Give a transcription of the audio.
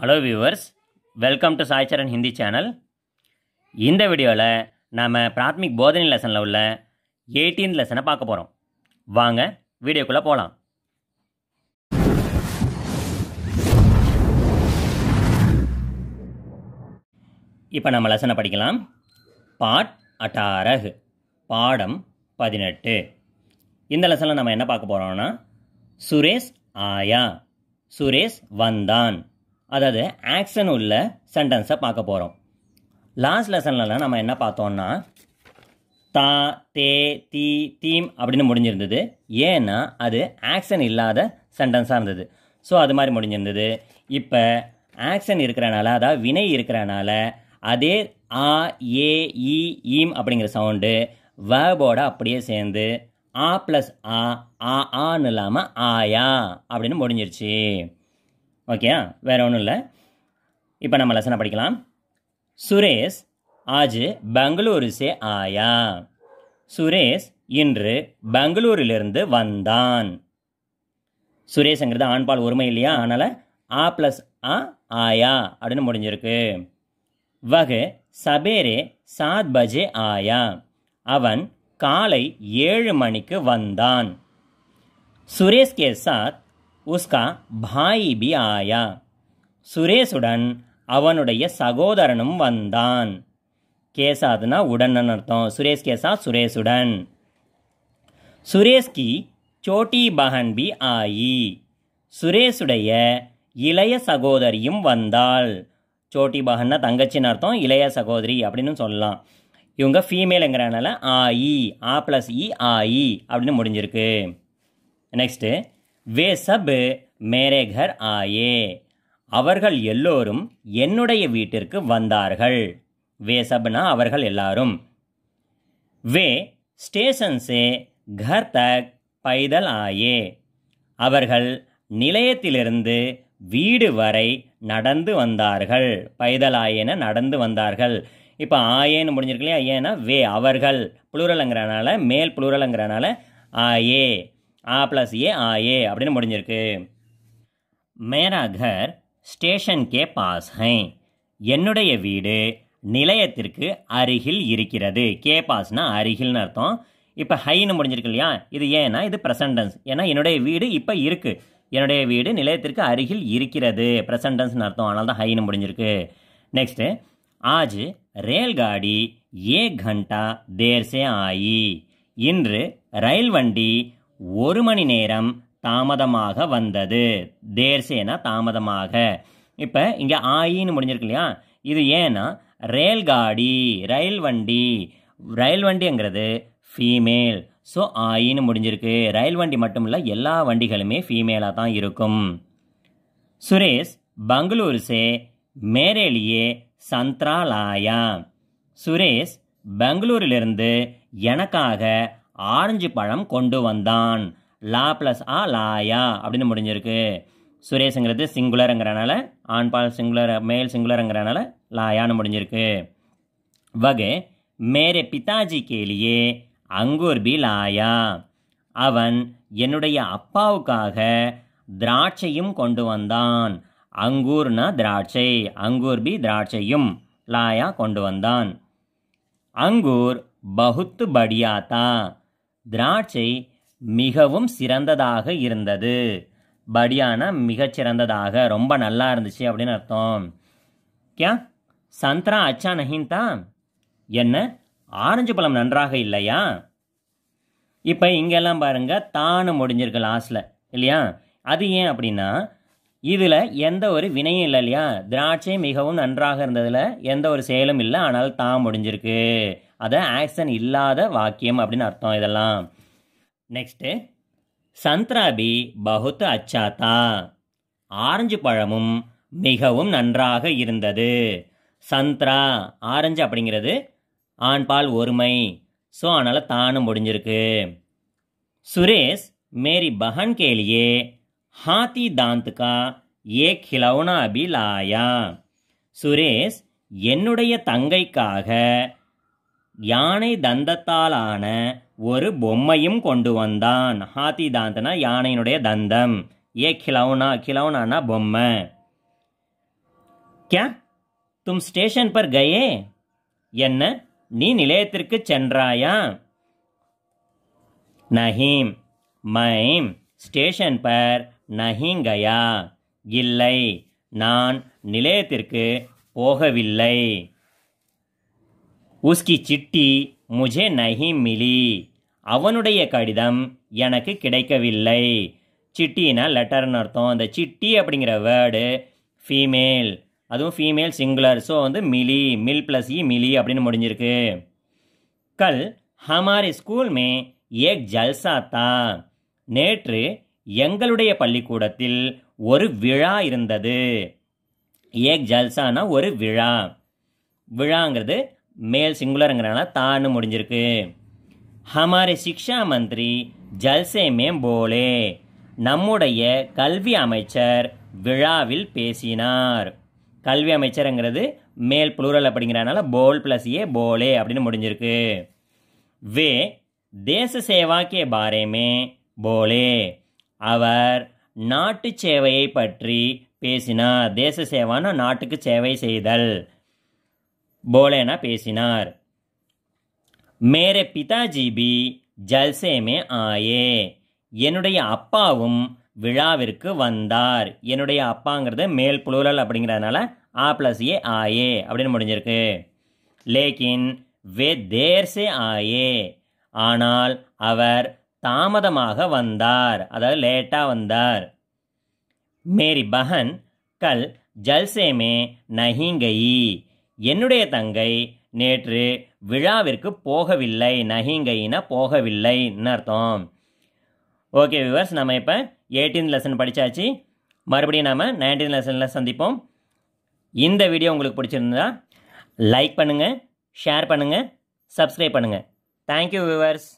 hello viewers welcome to Saicharan Hindi channel இந்த வீடியோவில் நாம் பிராத்மிக் போதனை லெசனில் உள்ள எயிட்டீன் லெசனை பார்க்க போகிறோம் வாங்க வீடியோக்குள்ளே போகலாம் இப்போ நம்ம லெசனை படிக்கலாம் பாட் அட்டாரகு பாடம் பதினெட்டு இந்த லெசனில் நம்ம என்ன பார்க்க போகிறோம்னா சுரேஷ் ஆயா சுரேஷ் வந்தான் அதாவது ஆக்ஷன் உள்ள சென்டென்ஸை பார்க்க போகிறோம் லாஸ்ட் லெசன்லலாம் நம்ம என்ன பார்த்தோம்னா தா தே தீ தீம் அப்படின்னு முடிஞ்சிருந்தது ஏன்னா அது ஆக்ஷன் இல்லாத சென்டென்ஸாக இருந்தது ஸோ அது மாதிரி முடிஞ்சிருந்தது இப்போ ஆக்ஷன் இருக்கிறனால அதாவது வினை இருக்கிறனால அதே ஆ ஏ ஈம் அப்படிங்கிற சவுண்டு வேர்போட அப்படியே சேர்ந்து ஆ ப்ளஸ் ஆ ஆ ஆன்னு இல்லாமல் ஆயா அப்படின்னு முடிஞ்சிருச்சு ஓகேயா வேறு ஒன்றும் இல்லை இப்போ நம்ம லெசனை படிக்கலாம் சுரேஷ் ஆஜ் பெங்களூரு சே ஆயா சுரேஷ் இன்று பெங்களூரிலிருந்து வந்தான் சுரேஷ்ங்கிறது ஆண்பால் ஒருமை இல்லையா அதனால் ஆ ப்ளஸ் ஆ ஆயா அப்படின்னு முடிஞ்சிருக்கு வகு சபேரே சாத் பஜே ஆயா அவன் காலை ஏழு மணிக்கு வந்தான் சுரேஷ் கே சாத் உஸ்கா பாய் பி ஆயா சுரேஷுடன் அவனுடைய சகோதரனும் வந்தான் கேசாதுனா உடன்னு அர்த்தம் சுரேஷ் கேசா சுரேஷுடன் சுரேஷ்கி சோட்டி பகன் பி ஆயி சுரேஷுடைய இளைய சகோதரியும் வந்தாள் சோட்டி பகன்னா தங்கச்சின்னு அர்த்தம் இளைய சகோதரி அப்படின்னு சொல்லலாம் இவங்க ஃபீமேலுங்கிறனால ஆஇ ஆ ப்ளஸ் இ e, ஆயி அப்படின்னு முடிஞ்சிருக்கு நெக்ஸ்ட்டு வே சப் மேரே கர் ஆயே அவர்கள் எல்லோரும் என்னுடைய வீட்டிற்கு வந்தார்கள் வே சப்னா அவர்கள் எல்லாரும் வே ஸ்டேஷன்ஸே கர் தக் பைதல் ஆயே அவர்கள் நிலையத்திலிருந்து வீடு வரை நடந்து வந்தார்கள் பைதல் ஆயேன நடந்து வந்தார்கள் இப்போ ஆயேன்னு முடிஞ்சிருக்கு ஏன்னா வே அவர்கள் புளூரலங்கிறனால மேல் புளூரலுங்கிறனால ஆயே ஆ ப்ளஸ் ஏ ஆ ஏ அப்படின்னு முடிஞ்சிருக்கு மேரா கர் ஸ்டேஷன் கே பாஸ் ஹை என்னுடைய வீடு நிலையத்திற்கு அருகில் இருக்கிறது கே பாஸ்னா அருகில்னு அர்த்தம் இப்போ ஹைன்னு முடிஞ்சிருக்கு இல்லையா இது ஏன்னா இது ப்ரெசன்டன்ஸ் ஏன்னா என்னுடைய வீடு இப்போ இருக்குது என்னுடைய வீடு நிலையத்திற்கு அருகில் இருக்கிறது ப்ரெசன்டன்ஸ்னு அர்த்தம் அதனால தான் ஹைன்னு முடிஞ்சிருக்கு நெக்ஸ்ட்டு ஆஜ் ரேல்காடி ஏ கண்டா தேர்சே ஆயி இன்று ரயில் வண்டி ஒரு மணி நேரம் தாமதமாக வந்தது தேர்சேனா தாமதமாக இப்போ இங்கே ஆயின்னு முடிஞ்சிருக்கு இல்லையா இது ஏன்னா ரயில் காடி ரயில் வண்டி ரயில் வண்டிங்கிறது ஃபீமேல் ஸோ ஆயின்னு முடிஞ்சிருக்கு ரயில் வண்டி மட்டும் இல்லை எல்லா வண்டிகளுமே ஃபீமேலாக தான் இருக்கும் சுரேஷ் பங்களூர் சே மேரேலியே சந்த்ராலாயா சுரேஷ் பெங்களூரிலிருந்து எனக்காக ஆரஞ்சு பழம் கொண்டு வந்தான் லா ப்ளஸ் ஆ லாயா அப்படின்னு முடிஞ்சிருக்கு சுரேஷுங்கிறது சிங்குலருங்கிறனால ஆண் பால் சிங்குலர் மேல் சிங்குலருங்கிறனால லாயான்னு முடிஞ்சிருக்கு வகு மேரே பிதாஜி கேலியே அங்கூர் பி லாயா அவன் என்னுடைய அப்பாவுக்காக திராட்சையும் கொண்டு வந்தான் அங்கூர்னா திராட்சை அங்கூர் பி திராட்சையும் லாயா கொண்டு வந்தான் அங்கூர் பகுத்து படியாத்தா திராட்சை மிகவும் சிறந்ததாக இருந்தது படியானா மிகச்சிறந்ததாக ரொம்ப நல்லா இருந்துச்சு அப்படின்னு அர்த்தம் கியா சந்த்ரா அச்சா நஹின்தா என்ன ஆரஞ்சு பழம் நன்றாக இல்லையா இப்போ இங்கெல்லாம் பாருங்கள் தானு முடிஞ்சிருக்கு லாஸ்டில் இல்லையா அது ஏன் அப்படின்னா இதில் எந்த ஒரு வினையும் இல்லை இல்லையா திராட்சை மிகவும் நன்றாக இருந்ததில் எந்த ஒரு செயலும் இல்லை ஆனால் தான் முடிஞ்சிருக்கு அதை ஆக்ஷன் இல்லாத வாக்கியம் அப்படின்னு அர்த்தம் இதெல்லாம் நெக்ஸ்ட்டு சந்த்ராபி பகுத்து அச்சாத்தா ஆரஞ்சு பழமும் மிகவும் நன்றாக இருந்தது சந்த்ரா ஆரஞ்சு அப்படிங்கிறது ஆண்பால் ஒருமை ஸோ அதனால் தானும் முடிஞ்சிருக்கு சுரேஷ் மேரி பஹன் கேலியே हाथी दांत का ये खिलौना भी लाया சுரேஷ் என்னுடைய தங்கைக்காக யானை தந்தத்தாலான ஒரு பொம்மையும் கொண்டு வந்தான் ஹாத்தி தாந்தனா யானையினுடைய தந்தம் ஏ கிளவுனா கிளவுனானா பொம்மை கே தும் ஸ்டேஷன் பர் கயே என்ன நீ நிலையத்திற்கு சென்றாயா நஹீம் மைம் ஸ்டேஷன் பர் நஹிங்கயா இல்லை நான் நிலையத்திற்கு போகவில்லை உஸ்கி சிட்டி முஜே நஹி மிலி அவனுடைய கடிதம் எனக்கு கிடைக்கவில்லை சிட்டினா லெட்டர்னு அர்த்தம் அந்த சிட்டி அப்படிங்கிற வேர்டு ஃபீமேல் அதுவும் ஃபீமேல் சிங்குலர் ஸோ வந்து மிலி மில் ப்ளஸ் இ மிலி அப்படின்னு முடிஞ்சிருக்கு கல் ஹமாரி ஸ்கூல் மே ஏக் ஜல்சா தா நேற்று எங்களுடைய பள்ளிக்கூடத்தில் ஒரு விழா இருந்தது ஏக் ஜல்சானா ஒரு விழா விழாங்கிறது மேல் சிங்குலருங்கிறனால தானு முடிஞ்சிருக்கு ஹமாரி சிக்ஷா மந்திரி ஜல்சே மேம் போலே நம்முடைய கல்வி அமைச்சர் விழாவில் பேசினார் கல்வி அமைச்சருங்கிறது மேல் புளூரல் அப்படிங்கிறனால போல் ப்ளஸ் ஏ போலே அப்படின்னு முடிஞ்சிருக்கு வே தேச சேவாக்கே பாரேமே பாரே போலே அவர் நாட்டு சேவையை பற்றி பேசினார் தேச சேவானா நாட்டுக்கு சேவை செய்தல் போலேனா பேசினார் மேரே பிதாஜி பி ஜல்சேமே ஆயே என்னுடைய அப்பாவும் விழாவிற்கு வந்தார் என்னுடைய அப்பாங்கிறது மேல் புலூரல் அப்படிங்கிறதுனால ஆ பிளஸ் ஏ ஆயே அப்படின்னு முடிஞ்சிருக்கு லேக்கின் வே தேர்ஸே ஆயே ஆனால் அவர் தாமதமாக வந்தார் அதாவது லேட்டாக வந்தார் மேரி பஹன் கல் ஜல்சேமே நஹிங்கை என்னுடைய தங்கை நேற்று விழாவிற்கு போகவில்லை நஹிங்கைனா போகவில்லைன்னு அர்த்தம் ஓகே விவர்ஸ் நம்ம இப்போ எயிட்டீன் லெசன் படித்தாச்சு மறுபடியும் நாம் நைன்டீன் லெசனில் சந்திப்போம் இந்த வீடியோ உங்களுக்கு பிடிச்சிருந்தா லைக் பண்ணுங்கள் ஷேர் பண்ணுங்கள் சப்ஸ்கிரைப் பண்ணுங்கள் தேங்க்யூ விவர்ஸ்